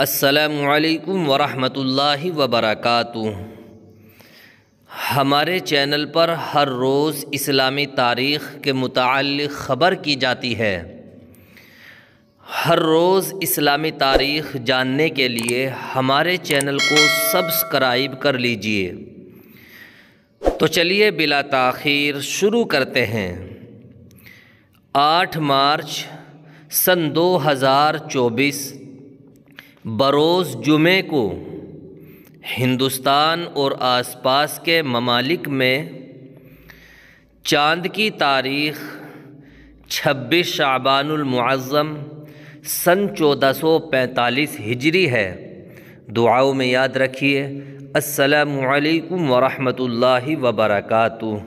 असलकम वरहमतुल्लाहि वबरक हमारे चैनल पर हर रोज़ इस्लामी तारीख़ के मुतल ख़बर की जाती है हर रोज़ इस्लामी तारीख़ जानने के लिए हमारे चैनल को सब्सक्राइब कर लीजिए तो चलिए बिला तख़िर शुरू करते हैं आठ मार्च सन दो हज़ार चौबीस बरोज़ जुमे को हिंदुस्तान और आसपास के ममालिक में चांद की तारीख़ छब्बीस शाबानमाज़म सन चौदह सौ पैंतालीस हिजरी है दुआओं में याद रखिए असलकम वरहमल वबरकू